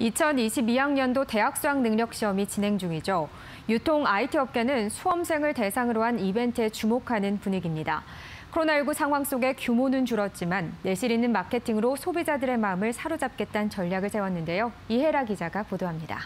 2022학년도 대학 수학 능력 시험이 진행 중이죠. 유통 IT 업계는 수험생을 대상으로 한 이벤트에 주목하는 분위기입니다. 코로나19 상황 속에 규모는 줄었지만 내실 있는 마케팅으로 소비자들의 마음을 사로잡겠다는 전략을 세웠는데요. 이혜라 기자가 보도합니다.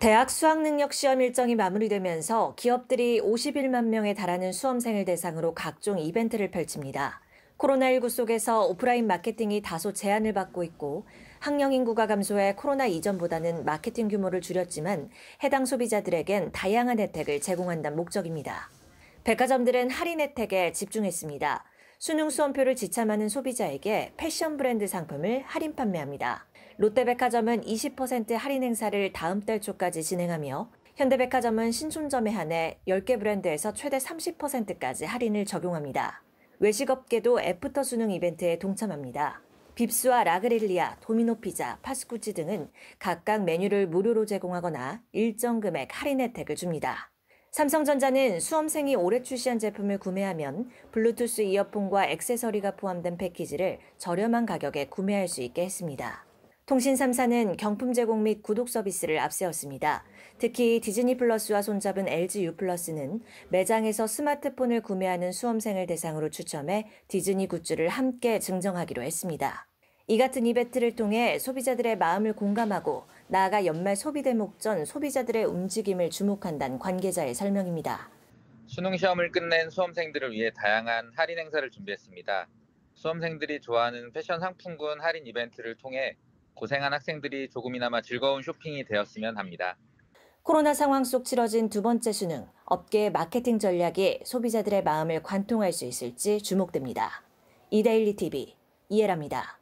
대학 수학능력 시험 일정이 마무리되면서 기업들이 51만 명에 달하는 수험생을 대상으로 각종 이벤트를 펼칩니다. 코로나19 속에서 오프라인 마케팅이 다소 제한을 받고 있고 학령 인구가 감소해 코로나 이전보다는 마케팅 규모를 줄였지만 해당 소비자들에겐 다양한 혜택을 제공한다는 목적입니다. 백화점들은 할인 혜택에 집중했습니다. 수능 수험표를 지참하는 소비자에게 패션 브랜드 상품을 할인 판매합니다. 롯데백화점은 20% 할인 행사를 다음 달 초까지 진행하며 현대백화점은 신촌점에 한해 10개 브랜드에서 최대 30%까지 할인을 적용합니다. 외식업계도 애프터 수능 이벤트에 동참합니다. 빕스와 라그릴리아, 도미노 피자, 파스쿠치 등은 각각 메뉴를 무료로 제공하거나 일정 금액 할인 혜택을 줍니다. 삼성전자는 수험생이 올해 출시한 제품을 구매하면 블루투스 이어폰과 액세서리가 포함된 패키지를 저렴한 가격에 구매할 수 있게 했습니다. 통신 3사는 경품 제공 및 구독 서비스를 앞세웠습니다. 특히 디즈니 플러스와 손잡은 LG U 플러스는 매장에서 스마트폰을 구매하는 수험생을 대상으로 추첨해 디즈니 굿즈를 함께 증정하기로 했습니다. 이 같은 이벤트를 통해 소비자들의 마음을 공감하고 나아가 연말 소비 대목 전 소비자들의 움직임을 주목한다는 관계자의 설명입니다. 수능 시험을 끝낸 수험생들을 위해 다양한 할인 행사를 준비했습니다. 수험생들이 좋아하는 패션 상품군 할인 이벤트를 통해 고생한 학생들이 조금이나마 즐거운 쇼핑이 되었으면 합니다. 코로나 상황 속 치러진 두 번째 수능, 업계의 마케팅 전략이 소비자들의 마음을 관통할 수 있을지 주목됩니다. 이데일리 TV 이해랍니다.